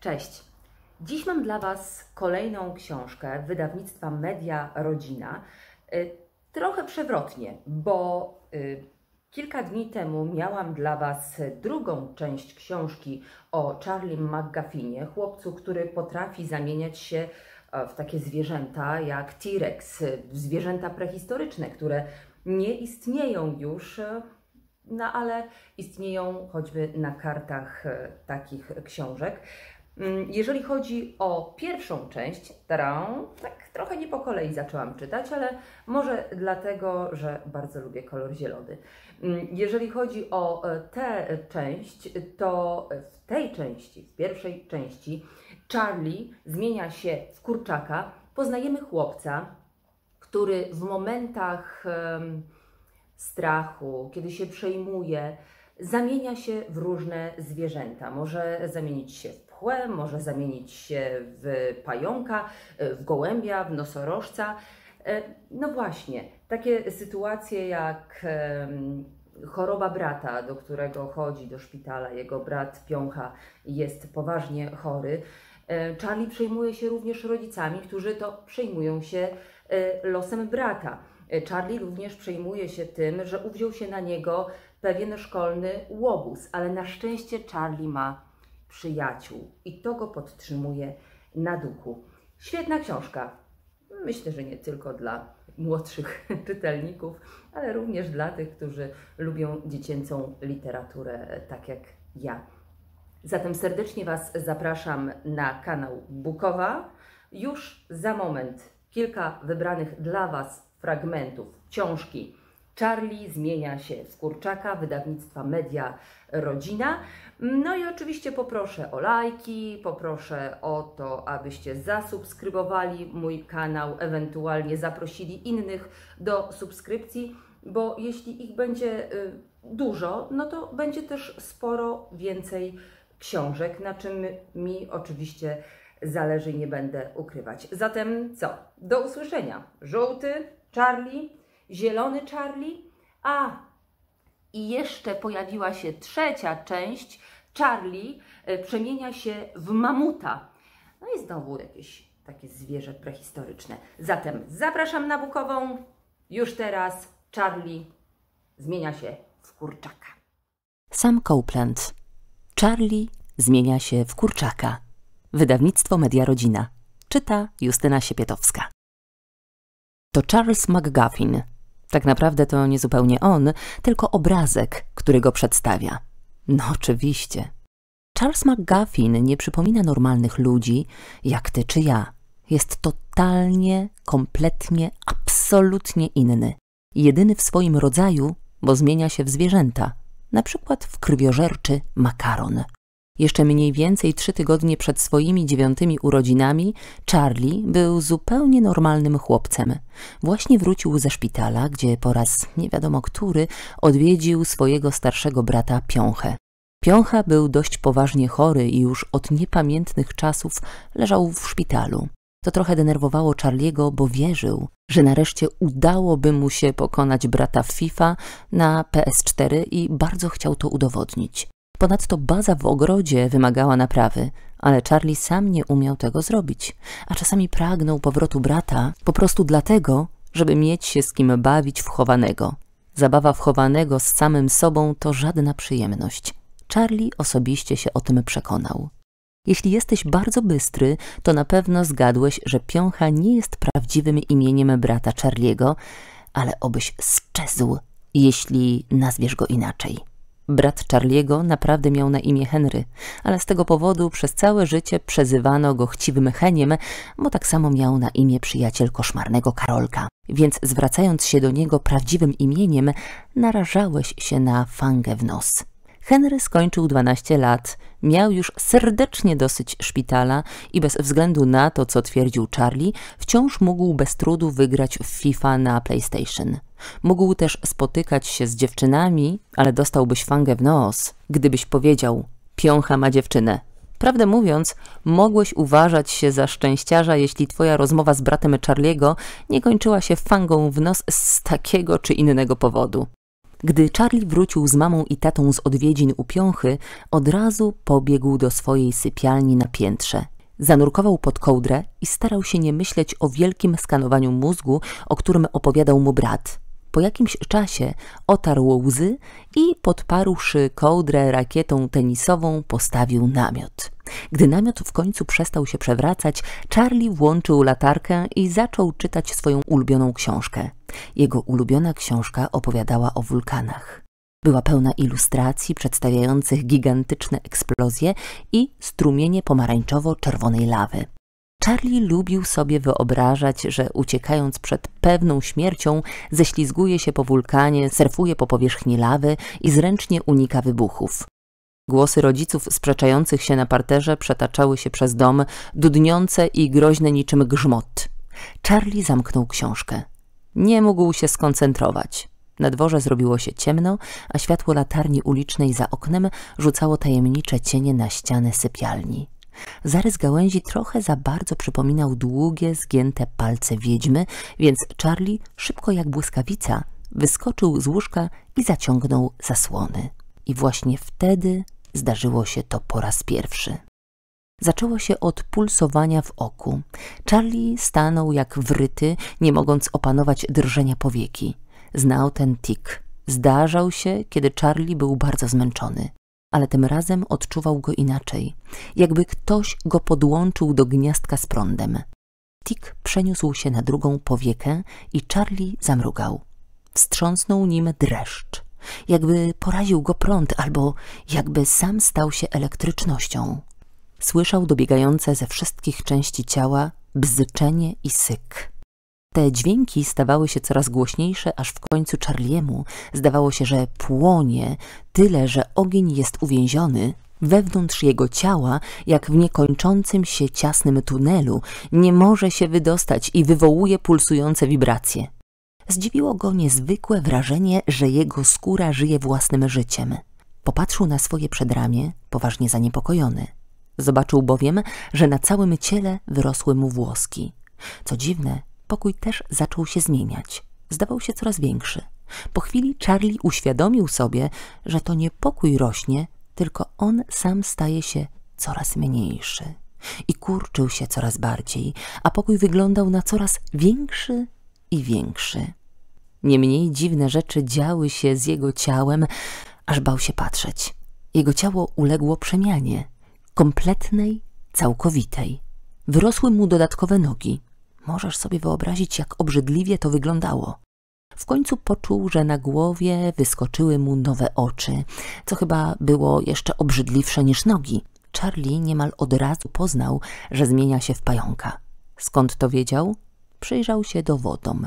Cześć. Dziś mam dla Was kolejną książkę wydawnictwa Media Rodzina. Y, trochę przewrotnie, bo y, kilka dni temu miałam dla Was drugą część książki o Charlie McGuffinie, chłopcu, który potrafi zamieniać się e, w takie zwierzęta jak T-Rex, y, zwierzęta prehistoryczne, które nie istnieją już, e, no ale istnieją choćby na kartach e, takich książek. Mm, jeżeli chodzi o pierwszą część, tak trochę nie po kolei zaczęłam czytać, ale może dlatego, że bardzo lubię kolor zielony. Mm, jeżeli chodzi o e, tę część, to w tej części, w pierwszej części, Charlie zmienia się w kurczaka. Poznajemy chłopca, który w momentach strachu, kiedy się przejmuje, zamienia się w różne zwierzęta. Może zamienić się w może zamienić się w pająka, e, w gołębia, w nosorożca. E, no właśnie, takie sytuacje jak choroba brata, do którego chodzi do szpitala, jego brat Piącha jest poważnie chory. E, Charlie przejmuje się również rodzicami, którzy to przejmują się losem brata. Charlie również przejmuje się tym, że uwziął się na niego pewien szkolny łobuz, ale na szczęście Charlie ma przyjaciół i to go podtrzymuje na duchu. Świetna książka. Myślę, że nie tylko dla młodszych czytelników, ale również dla tych, którzy lubią dziecięcą literaturę, tak jak ja. Zatem serdecznie Was zapraszam na kanał Bukowa. Już za moment kilka wybranych dla Was fragmentów książki Charlie zmienia się z kurczaka wydawnictwa Media Rodzina. No i oczywiście poproszę o lajki, poproszę o to, abyście zasubskrybowali mój kanał, ewentualnie zaprosili innych do subskrypcji, bo jeśli ich będzie y, dużo, no to będzie też sporo więcej książek, na czym mi oczywiście zależy i nie będę ukrywać. Zatem co? Do usłyszenia. Żółty, Charlie, Zielony Charlie, a i jeszcze pojawiła się trzecia część. Charlie e, przemienia się w mamuta. No i znowu jakieś takie zwierzę prehistoryczne. Zatem zapraszam na Bukową. Już teraz Charlie zmienia się w kurczaka. Sam Copeland. Charlie zmienia się w kurczaka. Wydawnictwo Media Rodzina. Czyta Justyna Siepietowska. To Charles McGuffin, tak naprawdę to nie zupełnie on, tylko obrazek, który go przedstawia. No oczywiście. Charles McGuffin nie przypomina normalnych ludzi, jak ty czy ja. Jest totalnie, kompletnie, absolutnie inny. Jedyny w swoim rodzaju, bo zmienia się w zwierzęta, na przykład w krwiożerczy makaron. Jeszcze mniej więcej trzy tygodnie przed swoimi dziewiątymi urodzinami Charlie był zupełnie normalnym chłopcem. Właśnie wrócił ze szpitala, gdzie po raz nie wiadomo który odwiedził swojego starszego brata Piąchę. Piącha był dość poważnie chory i już od niepamiętnych czasów leżał w szpitalu. To trochę denerwowało Charliego, bo wierzył, że nareszcie udałoby mu się pokonać brata FIFA na PS4 i bardzo chciał to udowodnić. Ponadto baza w ogrodzie wymagała naprawy, ale Charlie sam nie umiał tego zrobić, a czasami pragnął powrotu brata po prostu dlatego, żeby mieć się z kim bawić w chowanego. Zabawa w chowanego z samym sobą to żadna przyjemność. Charlie osobiście się o tym przekonał. Jeśli jesteś bardzo bystry, to na pewno zgadłeś, że Piącha nie jest prawdziwym imieniem brata Charliego, ale obyś zczezł, jeśli nazwiesz go inaczej. Brat Charliego naprawdę miał na imię Henry, ale z tego powodu przez całe życie przezywano go chciwym Heniem, bo tak samo miał na imię przyjaciel koszmarnego Karolka. Więc zwracając się do niego prawdziwym imieniem, narażałeś się na fangę w nos. Henry skończył 12 lat, miał już serdecznie dosyć szpitala i bez względu na to, co twierdził Charlie, wciąż mógł bez trudu wygrać w FIFA na PlayStation. Mógł też spotykać się z dziewczynami, ale dostałbyś fangę w nos, gdybyś powiedział: Piącha ma dziewczynę. Prawdę mówiąc, mogłeś uważać się za szczęściarza, jeśli twoja rozmowa z bratem Charliego nie kończyła się fangą w nos z takiego czy innego powodu. Gdy Charlie wrócił z mamą i tatą z odwiedzin u piąchy, od razu pobiegł do swojej sypialni na piętrze. Zanurkował pod kołdrę i starał się nie myśleć o wielkim skanowaniu mózgu, o którym opowiadał mu brat po jakimś czasie otarł łzy i podparłszy kołdrę rakietą tenisową postawił namiot. Gdy namiot w końcu przestał się przewracać, Charlie włączył latarkę i zaczął czytać swoją ulubioną książkę. Jego ulubiona książka opowiadała o wulkanach. Była pełna ilustracji przedstawiających gigantyczne eksplozje i strumienie pomarańczowo-czerwonej lawy. Charlie lubił sobie wyobrażać, że uciekając przed pewną śmiercią, ześlizguje się po wulkanie, surfuje po powierzchni lawy i zręcznie unika wybuchów. Głosy rodziców sprzeczających się na parterze przetaczały się przez dom, dudniące i groźne niczym grzmot. Charlie zamknął książkę. Nie mógł się skoncentrować. Na dworze zrobiło się ciemno, a światło latarni ulicznej za oknem rzucało tajemnicze cienie na ścianę sypialni. Zarys gałęzi trochę za bardzo przypominał długie, zgięte palce wiedźmy, więc Charlie, szybko jak błyskawica, wyskoczył z łóżka i zaciągnął zasłony. I właśnie wtedy zdarzyło się to po raz pierwszy. Zaczęło się od pulsowania w oku. Charlie stanął jak wryty, nie mogąc opanować drżenia powieki. Znał ten tik. Zdarzał się, kiedy Charlie był bardzo zmęczony ale tym razem odczuwał go inaczej, jakby ktoś go podłączył do gniazdka z prądem. Tik przeniósł się na drugą powiekę i Charlie zamrugał. Wstrząsnął nim dreszcz, jakby poraził go prąd albo jakby sam stał się elektrycznością. Słyszał dobiegające ze wszystkich części ciała bzyczenie i syk. Te dźwięki stawały się coraz głośniejsze, aż w końcu Charliemu zdawało się, że płonie, tyle że ogień jest uwięziony wewnątrz jego ciała, jak w niekończącym się ciasnym tunelu, nie może się wydostać i wywołuje pulsujące wibracje. Zdziwiło go niezwykłe wrażenie, że jego skóra żyje własnym życiem. Popatrzył na swoje przedramię, poważnie zaniepokojony. Zobaczył bowiem, że na całym ciele wyrosły mu włoski. Co dziwne, Pokój też zaczął się zmieniać. Zdawał się coraz większy. Po chwili Charlie uświadomił sobie, że to nie pokój rośnie, tylko on sam staje się coraz mniejszy. I kurczył się coraz bardziej, a pokój wyglądał na coraz większy i większy. Niemniej dziwne rzeczy działy się z jego ciałem, aż bał się patrzeć. Jego ciało uległo przemianie, kompletnej, całkowitej. Wyrosły mu dodatkowe nogi, Możesz sobie wyobrazić, jak obrzydliwie to wyglądało. W końcu poczuł, że na głowie wyskoczyły mu nowe oczy, co chyba było jeszcze obrzydliwsze niż nogi. Charlie niemal od razu poznał, że zmienia się w pająka. Skąd to wiedział? Przyjrzał się dowodom.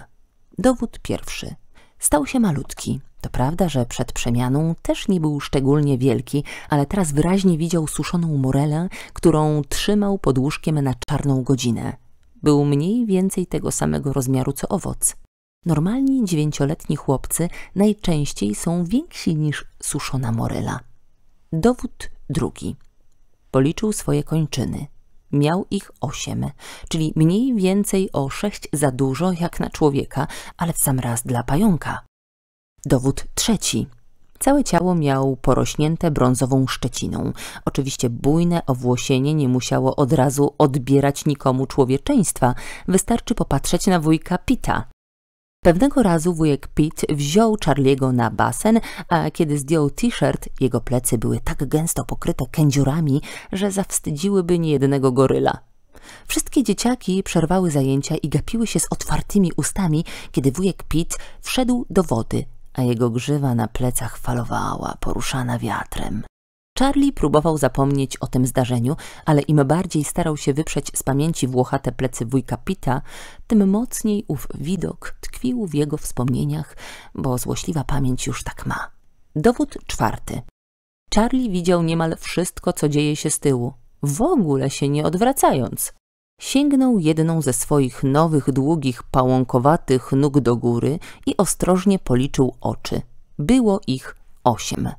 Dowód pierwszy. Stał się malutki. To prawda, że przed przemianą też nie był szczególnie wielki, ale teraz wyraźnie widział suszoną morelę, którą trzymał pod łóżkiem na czarną godzinę. Był mniej więcej tego samego rozmiaru co owoc. Normalni dziewięcioletni chłopcy najczęściej są więksi niż suszona morela. Dowód drugi. Policzył swoje kończyny. Miał ich osiem, czyli mniej więcej o sześć za dużo jak na człowieka, ale w sam raz dla pająka. Dowód trzeci. Całe ciało miał porośnięte brązową szczeciną. Oczywiście bujne owłosienie nie musiało od razu odbierać nikomu człowieczeństwa. Wystarczy popatrzeć na wujka Pita. Pewnego razu wujek Pete wziął Charliego na basen, a kiedy zdjął t-shirt, jego plecy były tak gęsto pokryte kędziurami, że zawstydziłyby niejednego goryla. Wszystkie dzieciaki przerwały zajęcia i gapiły się z otwartymi ustami, kiedy wujek Pete wszedł do wody a jego grzywa na plecach falowała, poruszana wiatrem. Charlie próbował zapomnieć o tym zdarzeniu, ale im bardziej starał się wyprzeć z pamięci włochate plecy wujka Pita, tym mocniej ów widok tkwił w jego wspomnieniach, bo złośliwa pamięć już tak ma. Dowód czwarty. Charlie widział niemal wszystko, co dzieje się z tyłu, w ogóle się nie odwracając. Sięgnął jedną ze swoich nowych, długich, pałąkowatych nóg do góry i ostrożnie policzył oczy. Było ich osiem.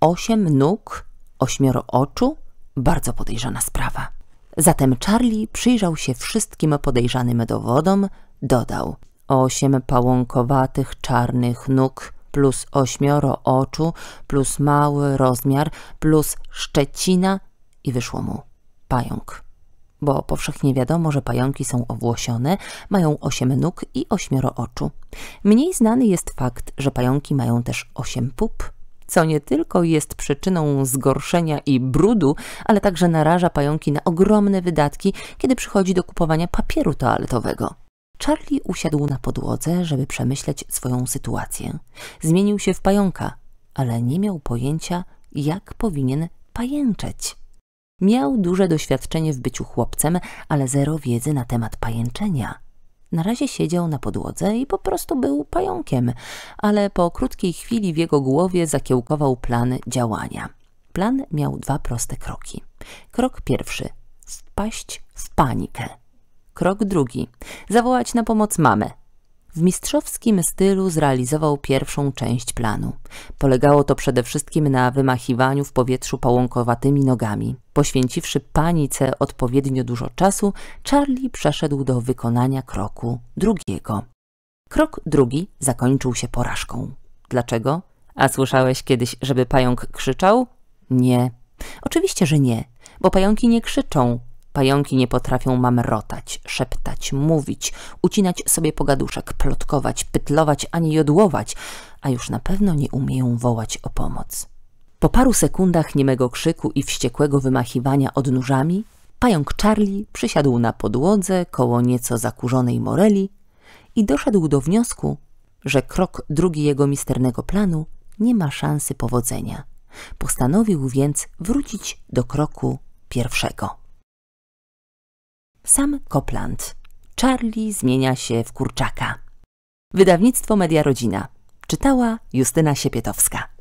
Osiem nóg, ośmioro oczu? Bardzo podejrzana sprawa. Zatem Charlie przyjrzał się wszystkim podejrzanym dowodom, dodał osiem pałąkowatych czarnych nóg plus ośmioro oczu plus mały rozmiar plus szczecina i wyszło mu pająk bo powszechnie wiadomo, że pająki są owłosione, mają osiem nóg i ośmioro oczu. Mniej znany jest fakt, że pająki mają też osiem pup, co nie tylko jest przyczyną zgorszenia i brudu, ale także naraża pająki na ogromne wydatki, kiedy przychodzi do kupowania papieru toaletowego. Charlie usiadł na podłodze, żeby przemyśleć swoją sytuację. Zmienił się w pająka, ale nie miał pojęcia, jak powinien pajęczeć. Miał duże doświadczenie w byciu chłopcem, ale zero wiedzy na temat pajęczenia. Na razie siedział na podłodze i po prostu był pająkiem, ale po krótkiej chwili w jego głowie zakiełkował plan działania. Plan miał dwa proste kroki. Krok pierwszy – wpaść w panikę. Krok drugi – zawołać na pomoc mamę, w mistrzowskim stylu zrealizował pierwszą część planu. Polegało to przede wszystkim na wymachiwaniu w powietrzu pałąkowatymi nogami. Poświęciwszy panice odpowiednio dużo czasu, Charlie przeszedł do wykonania kroku drugiego. Krok drugi zakończył się porażką. Dlaczego? A słyszałeś kiedyś, żeby pająk krzyczał? Nie. Oczywiście, że nie, bo pająki nie krzyczą, Pająki nie potrafią mamrotać, szeptać, mówić, ucinać sobie pogaduszek, plotkować, pytlować ani jodłować, a już na pewno nie umieją wołać o pomoc. Po paru sekundach niemego krzyku i wściekłego wymachiwania odnóżami, pająk Charlie przysiadł na podłodze koło nieco zakurzonej moreli i doszedł do wniosku, że krok drugi jego misternego planu nie ma szansy powodzenia. Postanowił więc wrócić do kroku pierwszego sam Copland. Charlie zmienia się w kurczaka. Wydawnictwo Media Rodzina. Czytała Justyna Siepietowska.